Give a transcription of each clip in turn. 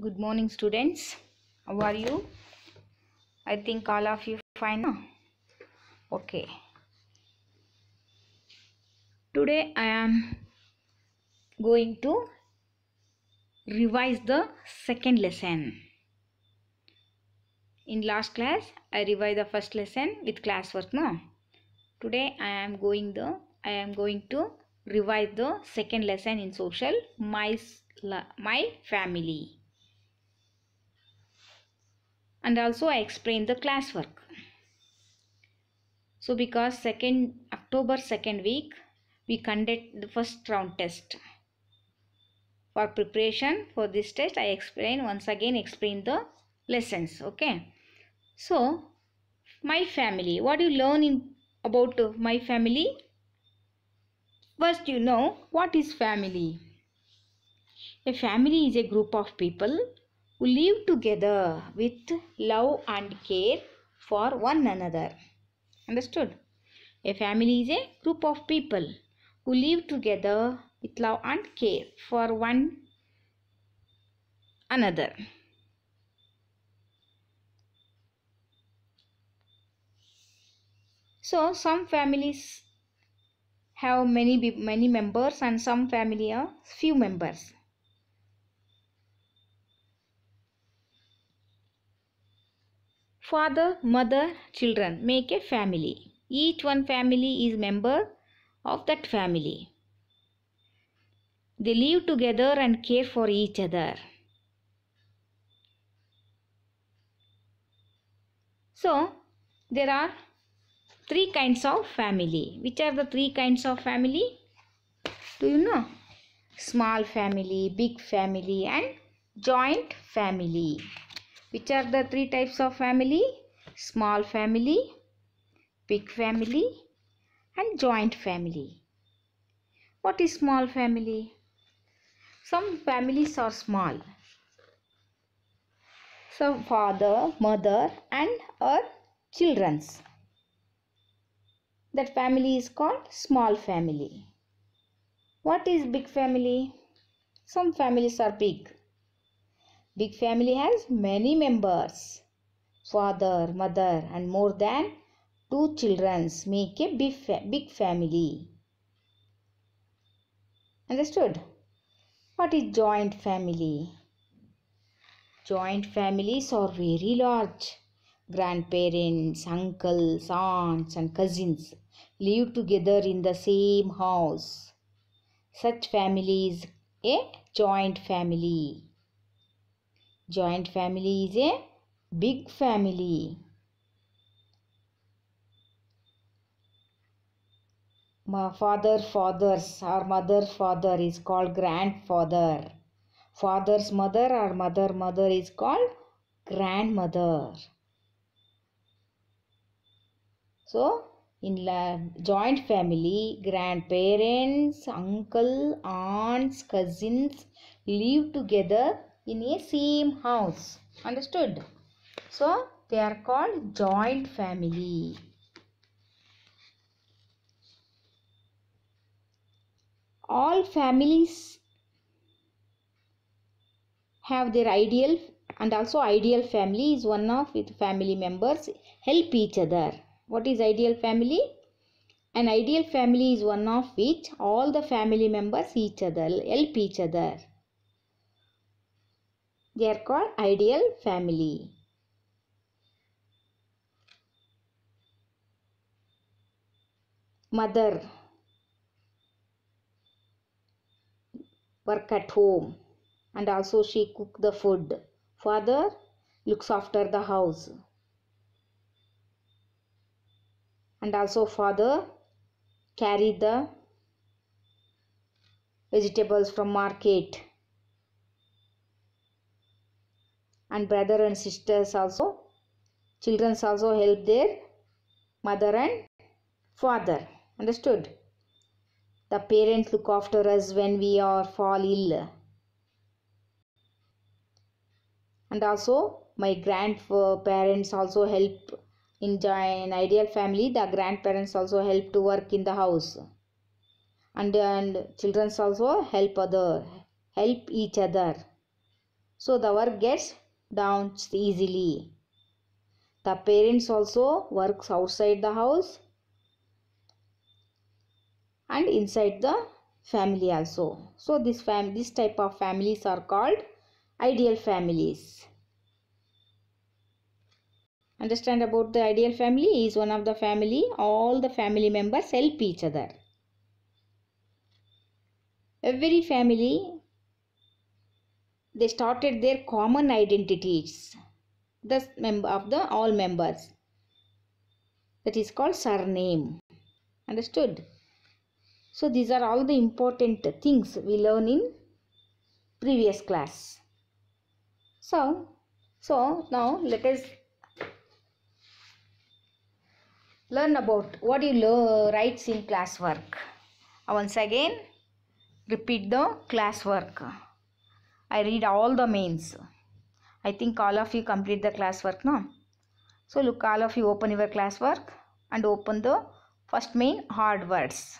good morning students how are you i think all of you fine now okay today i am going to revise the second lesson in last class i revised the first lesson with classwork now today i am going the i am going to revise the second lesson in social my my family and also I explained the classwork. So because second October second week we conduct the first round test. For preparation for this test I explain once again explain the lessons okay. So my family what you learn in about my family first you know what is family. A family is a group of people who live together with love and care for one another. Understood? A family is a group of people who live together with love and care for one another. So some families have many many members and some family are few members. Father, mother, children make a family. Each one family is member of that family. They live together and care for each other. So, there are three kinds of family. Which are the three kinds of family? Do you know? Small family, big family and joint family. Which are the three types of family? Small family, big family and joint family. What is small family? Some families are small. Some father, mother and her children's. That family is called small family. What is big family? Some families are big. Big family has many members. Father, mother and more than two children make a big, fa big family. Understood? What is joint family? Joint families are very large. Grandparents, uncles, aunts and cousins live together in the same house. Such families a joint family. Joint family is a big family. My father fathers or mother father is called grandfather. Father's mother or mother mother is called grandmother. So in joint family, grandparents, uncle, aunts, cousins live together in a same house. Understood? So, they are called joint family. All families have their ideal and also ideal family is one of with family members help each other. What is ideal family? An ideal family is one of which all the family members each other help each other. They are called ideal family. Mother work at home and also she cook the food. Father looks after the house. And also father carry the vegetables from market and brother and sisters also. Children also help their mother and father. Understood? The parents look after us when we are fall ill. And also my grandparents also help in an ideal family. The grandparents also help to work in the house. And, and children also help other help each other. So the work gets down easily. The parents also works outside the house and inside the family also. So this fam this type of families are called ideal families. Understand about the ideal family is one of the family all the family members help each other. Every family they started their common identities the member of the all members that is called surname understood so these are all the important things we learn in previous class so so now let us learn about what you writes in classwork once again repeat the classwork I read all the mains. I think all of you complete the classwork now. So look all of you open your classwork and open the first main hard words.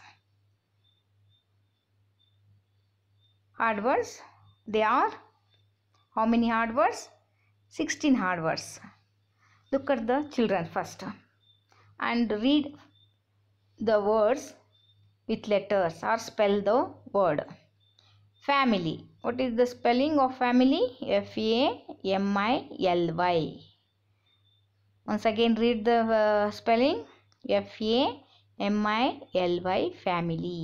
Hard words they are how many hard words? 16 hard words. Look at the children first and read the words with letters or spell the word family. What is the spelling of family? F-A-M-I-L-Y. Once again read the uh, spelling. F-A-M-I-L-Y family.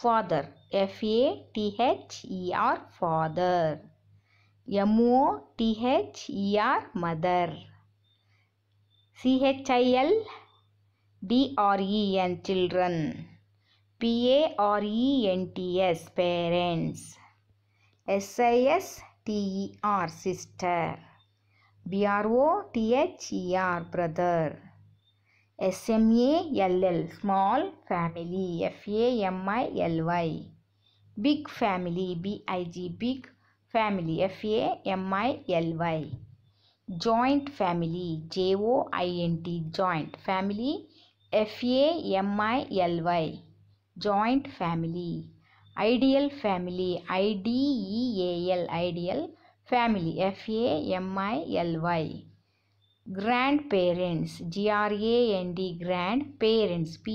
Father. F-A-T-H-E-R father. M-O-T-H-E-R mother. C-H-I-L D-R-E-N children. P A और E N T S parents S I S T R sister B R O T H E R brother S M A L L small family F A M I L Y big family B I G big family F M I L Y joint family J O I N T joint family F M I L Y joint family ideal family i d e a l ideal family f a m i l y grandparents g r a n d grandparents p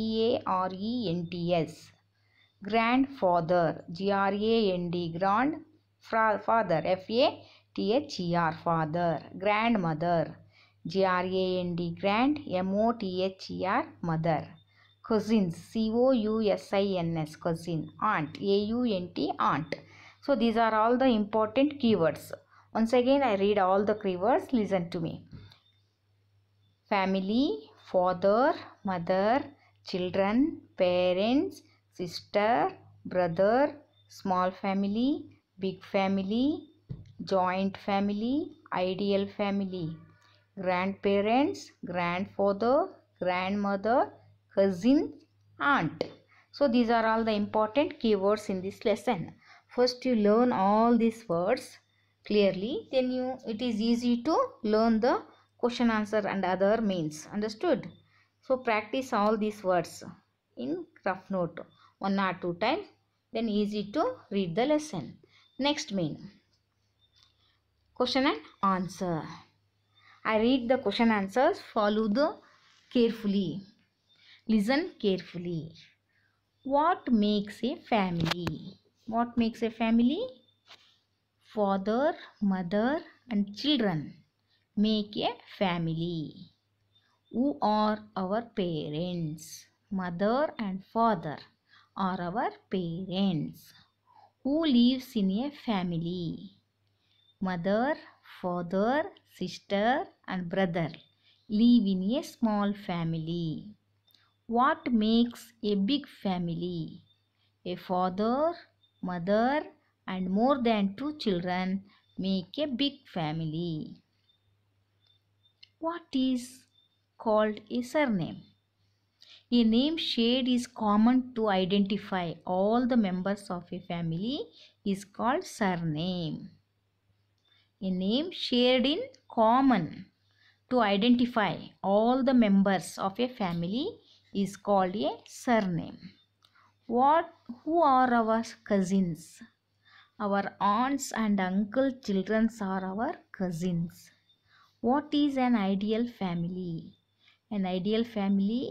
a r e n t s grandfather g r a n d grand father f a t h e r father grandmother g r a n d grand m o t h e r mother cousins c o u s i n s cousin aunt a u n t aunt so these are all the important keywords once again i read all the keywords listen to me family father mother children parents sister brother small family big family joint family ideal family grandparents grandfather grandmother cousin, aunt. So these are all the important keywords in this lesson. First you learn all these words clearly then you it is easy to learn the question answer and other means understood. So practice all these words in rough note one or two times then easy to read the lesson. Next mean question and answer. I read the question answers follow the carefully. Listen carefully. What makes a family? What makes a family? Father, mother and children make a family. Who are our parents? Mother and father are our parents. Who lives in a family? Mother, father, sister and brother live in a small family. What makes a big family? A father, mother, and more than two children make a big family. What is called a surname? A name shared is common to identify all the members of a family is called surname. A name shared in common to identify all the members of a family is called a surname. What who are our cousins? Our aunts and uncle children are our cousins. What is an ideal family? An ideal family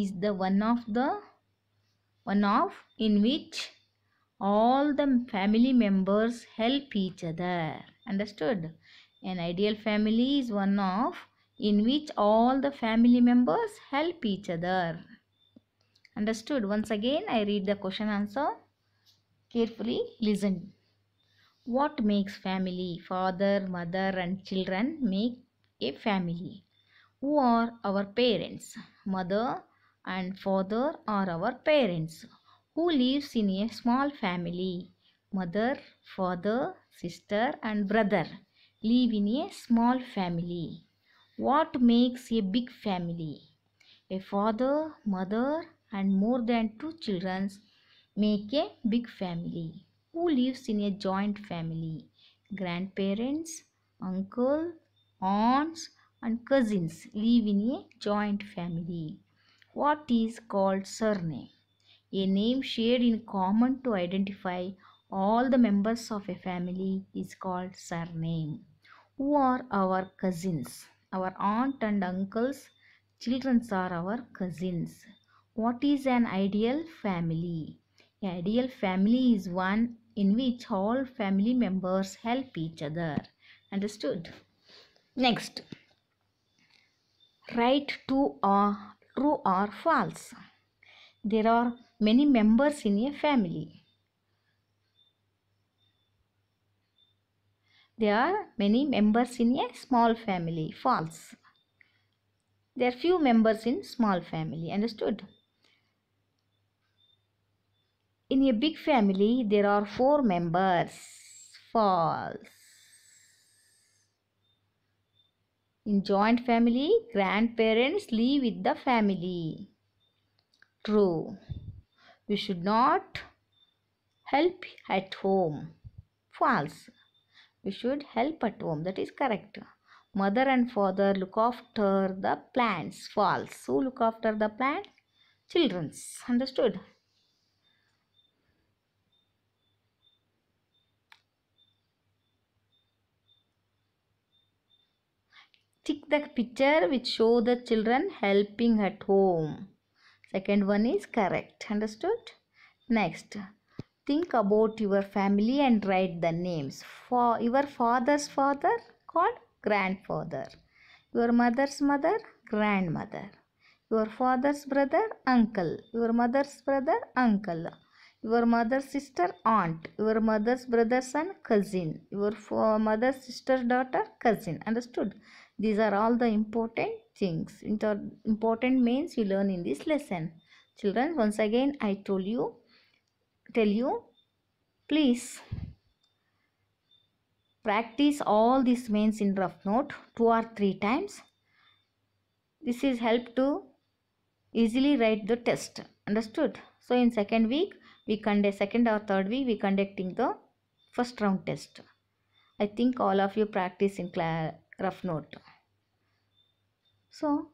is the one of the one of in which all the family members help each other. Understood? An ideal family is one of in which all the family members help each other. Understood? Once again, I read the question answer. Carefully listen. What makes family? Father, mother and children make a family. Who are our parents? Mother and father are our parents. Who lives in a small family? Mother, father, sister and brother live in a small family. What makes a big family? A father, mother, and more than two children make a big family. Who lives in a joint family? Grandparents, uncle, aunts, and cousins live in a joint family. What is called surname? A name shared in common to identify all the members of a family is called surname. Who are our cousins? our aunt and uncles, children are our cousins. What is an ideal family? An ideal family is one in which all family members help each other. Understood? Next, write to or, true or false. There are many members in a family. there are many members in a small family false there are few members in small family understood in a big family there are four members false in joint family grandparents live with the family true We should not help at home false we should help at home that is correct mother and father look after the plants false who look after the plants children's understood tick the picture which show the children helping at home second one is correct understood next think about your family and write the names for your father's father called grandfather your mother's mother grandmother your father's brother uncle your mother's brother uncle your mother's sister aunt your mother's brother son cousin your mother's sister daughter cousin understood these are all the important things important means you learn in this lesson children once again i told you tell you please practice all these mains in rough note two or three times this is help to easily write the test understood so in second week we conduct second or third week we conducting the first round test i think all of you practice in rough note so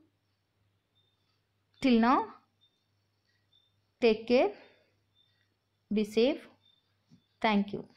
till now take care be safe. Thank you.